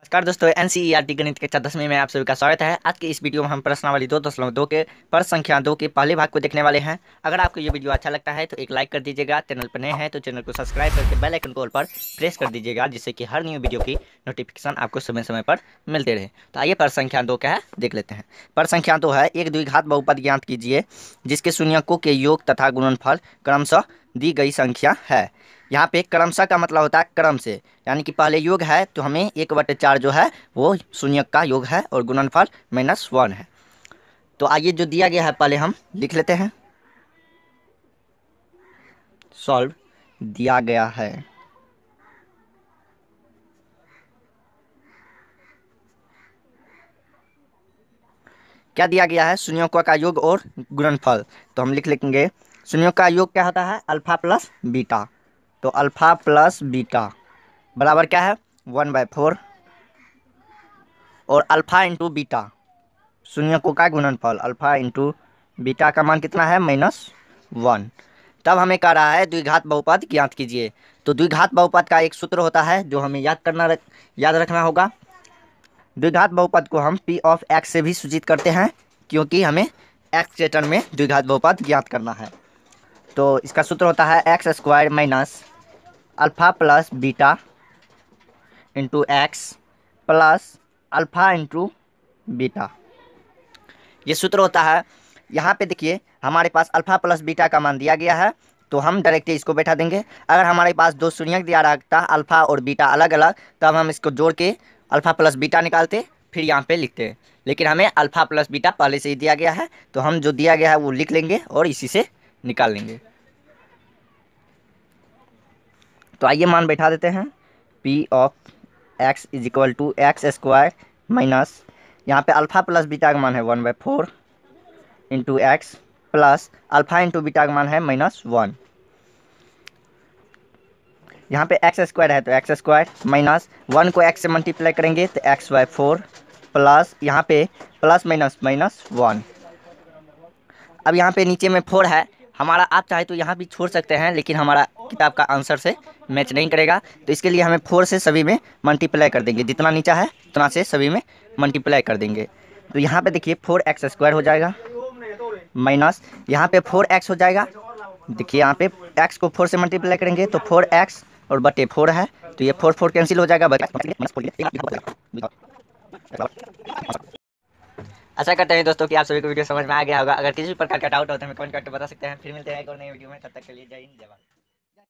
नमस्कार दोस्तों N C ई गणित कक्षा दसवीं में आप सभी का स्वागत है आज के इस वीडियो में हम प्रश्नावली दो दशमलव दो के पर संख्या दो के पहले भाग को देखने वाले हैं अगर आपको ये वीडियो अच्छा लगता है तो एक लाइक कर दीजिएगा चैनल पर नए हैं तो चैनल को सब्सक्राइब करके बेल आइकन को पर प्रेस कर दीजिएगा जिससे कि हर न्यू वीडियो की नोटिफिकेशन आपको समय समय पर मिलते रहे तो आइए पर संख्या दो का है देख लेते हैं पर संख्या दो है एक द्विघात बहुपद ज्ञात कीजिए जिसके शून्यकों के योग तथा गुणनफल क्रमशः दी गई संख्या है यहाँ पे क्रमशः का मतलब होता है क्रम से यानी कि पहले योग है तो हमें एक बटे चार जो है वो शून्य का योग है और गुणनफल माइनस वन है तो आइए जो दिया गया है पहले हम लिख लेते हैं सॉल्व दिया गया है क्या दिया गया है शून्यों का योग और गुणनफल तो हम लिख लेंगे संयोग का योग क्या होता है अल्फ़ा प्लस बीटा तो अल्फ़ा प्लस बीटा बराबर क्या है वन बाय फोर और अल्फ़ा इंटू बीटा शून्यकों का गुणनफल अल्फ़ा इंटू बीटा का मान कितना है माइनस वन तब हमें कह रहा है द्विघात बहुपद ज्ञात कीजिए तो द्विघात बहुपद का एक सूत्र होता है जो हमें याद करना रख, याद रखना होगा द्विघात बहुपद को हम पी ऑफ एक्स से भी सूचित करते हैं क्योंकि हमें एक्स के टर्म में द्विघात बहुपद ज्ञात करना है तो इसका सूत्र होता है x square minus alpha plus beta into x plus alpha into beta ये सूत्र होता है यहाँ पे देखिए हमारे पास अल्फ़ा प्लस बीटा का मान दिया गया है तो हम डायरेक्ट इसको बैठा देंगे अगर हमारे पास दो शून्य दिया रखता अल्फ़ा और बीटा अलग अलग तब हम इसको जोड़ के अल्फ़ा प्लस बीटा निकालते फिर यहाँ पे लिखते हैं लेकिन हमें अल्फ़ा प्लस बीटा पहले से ही दिया गया है तो हम जो दिया गया है वो लिख लेंगे और इसी से निकाल लेंगे तो आइए मान बैठा देते हैं P of x is equal to x square minus यहाँ पे अल्फ़ा प्लस बीटा का मान है one by four into x plus alpha into beta का मान है माइनस वन यहाँ पे एक्स स्क्वायर है तो एक्स स्क्वायर माइनस वन को एक्स से मल्टीप्लाई करेंगे तो एक्स बाई फोर प्लस यहाँ पे प्लस माइनस माइनस वन अब यहाँ पे नीचे में फोर है हमारा आप चाहे तो यहाँ भी छोड़ सकते हैं लेकिन हमारा किताब का आंसर से मैच नहीं करेगा तो इसके लिए हमें फोर से सभी में मल्टीप्लाई कर देंगे जितना नीचा है उतना से सभी में मल्टीप्लाई कर देंगे तो यहाँ पे देखिए फोर एक्स स्क्वायर हो जाएगा माइनस यहाँ पे फोर एक्स हो जाएगा देखिए यहाँ पे एक्स को फोर से मल्टीप्लाई करेंगे तो फोर एक्स और बटे फोर है तो ये फोर फोर कैंसिल हो जाएगा अच्छा करते हैं दोस्तों कि आप सभी को वीडियो समझ में आ गया होगा अगर किसी भी प्रकार का डाउट होता तो हमें कमेंट करके बता सकते हैं फिर मिलते हैं एक और नई वीडियो में तब तक के लिए जय हिंद जय भारत